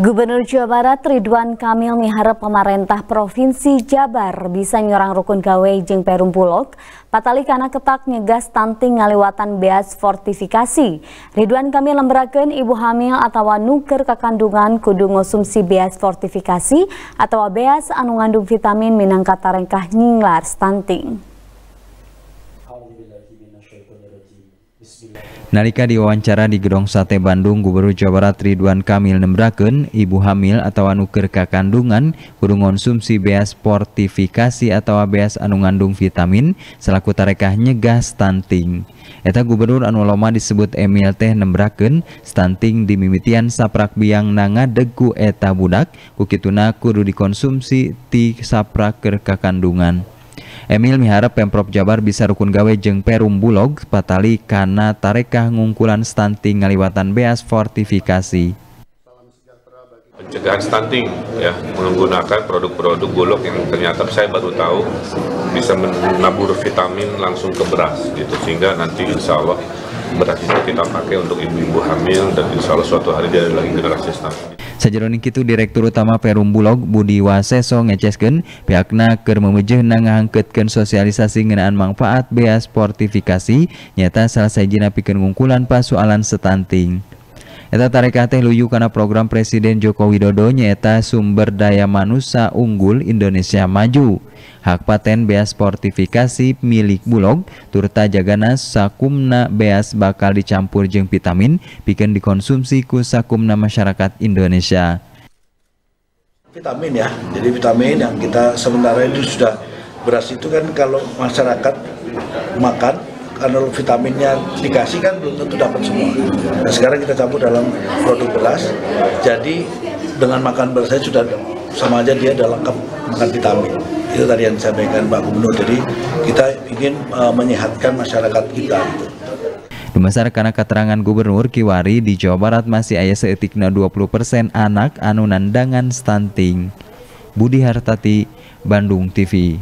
Gubernur Jawa Barat Ridwan Kamil mengharap pemerintah Provinsi Jabar bisa nyorang rukun gawe jeng Perum Bulog, patali karena ketak nyegas tanting ngaliwatan beas fortifikasi. Ridwan Kamil lembrakan ibu hamil atau nuker kekandungan kudu ngosumsi beas fortifikasi atau beas anu ngandung vitamin menangkat tarengkah nyinglar stunting. Nalika diwawancara di Gedong Sate Bandung, Gubernur Jawa Barat Ridwan Kamil nembraken, ibu hamil atau anu kandungan kakandungan kudu konsumsi beas sportifikasi atau beas anu ngandung vitamin selaku tarekah nyegah stunting. Eta gubernur anu Loma disebut Emil teh nembraken stunting di mimitian saprak biang nanga degu eta budak kukituna kudu dikonsumsi ti saprak kerka kakandungan. Emil miharap Pemprov Jabar bisa rukun gawe jeng Perum Bulog patali karena tarekah ngungkulan stunting ngaliwatan beas fortifikasi. Pencegahan stunting ya menggunakan produk-produk bulog yang ternyata saya baru tahu bisa menabur vitamin langsung ke beras gitu sehingga nanti insya Allah beras itu kita pakai untuk ibu-ibu hamil dan insya Allah suatu hari dia lagi generasi stunting sajaroning itu, Direktur Utama Perum Bulog Budi Waseso ngecesken pihakna ker memejehna ngahangketken sosialisasi ngenaan manfaat bea sportifikasi nyata salah sajina pikeun ngungkulan pasualan setanting Eta tarekah teh luyu karena program Presiden Joko Widodo nyata sumber daya manusia unggul Indonesia Maju hak paten beas fortifikasi milik Bulog turta jagana sakumna beas bakal dicampur jeng vitamin bikin dikonsumsi ku sakumna masyarakat Indonesia vitamin ya jadi vitamin yang kita sementara itu sudah beras itu kan kalau masyarakat makan karena vitaminnya dikasih kan belum tentu dapat semua. Nah sekarang kita campur dalam produk beras, jadi dengan makan beras saya sudah sama aja dia dalam lengkap makan vitamin itu tadi yang disampaikan Pak Gubernur jadi kita ingin uh, menyehatkan masyarakat kita gitu. karena keterangan Gubernur Kiwari di Jawa Barat masih ayah seetikna 20% anak anu nandangan stunting. Budi Hartati, Bandung TV.